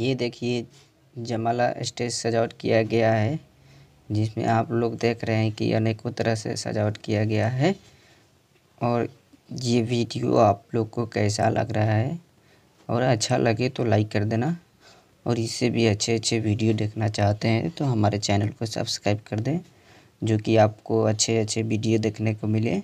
ये देखिए जमाला स्टेज सजावट किया गया है जिसमें आप लोग देख रहे हैं कि अनेकों तरह से सजावट किया गया है और ये वीडियो आप लोग को कैसा लग रहा है और अच्छा लगे तो लाइक कर देना और इससे भी अच्छे अच्छे वीडियो देखना चाहते हैं तो हमारे चैनल को सब्सक्राइब कर दें जो कि आपको अच्छे अच्छे वीडियो देखने को मिले